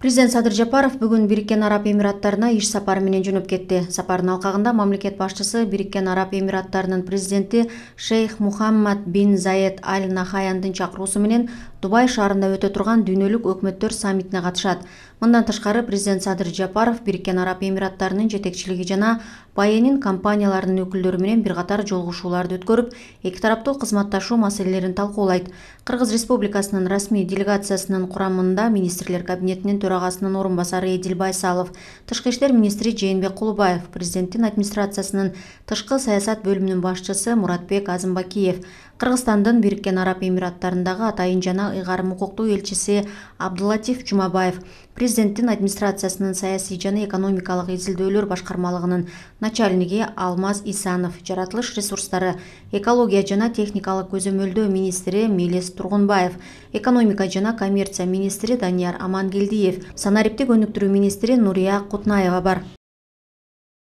президент садыр жапаров бүгүн бириккен араб эмираттарына иш сапары менен жөнөп кетти сапардын алкагында мамлекет башчысы бириккен араб эмираттарынын президенти шейх мухаммад бин заед аль нахаяндын чакыруусу менен дубай шаарында өтө турган дүйнөлүк өкмөттөр саммитине катышат мындан тышкары президент садыр жапаров бириккен араб эмираттарынын жетекчилиги жана баенин компанияларынын өкүлдөрү менен бир катар жолугушууларды өткөрүп эки тараптуу кызматташуу маселелерин талкуулайт кыргыз республикасынын расмий делегациясынын курамында министрлер кабинетинин төрағасының орынбасары еділбай салов тышқы істер министрі жээнбек кулубаев президенттин администрациясынын тышкы саясат бөлімінің башчысы Мұратбек азымбакиев кыргызстандын бириккен араб эмираттарындагы атайын жана ыйгарым укуктуу элчиси абдылатиф жумабаев президенттин администрациясынын саясий жана экономикалык изилдөөлөр башкармалыгынын начальниги алмаз исанов жаратылыш ресурстары экология жана техникалык көзөмөлдөө министри мелис тургунбаев экономика жана коммерция министри данияр амангелдиев санариптик өнүктүрүү министри нурия кутнаева бар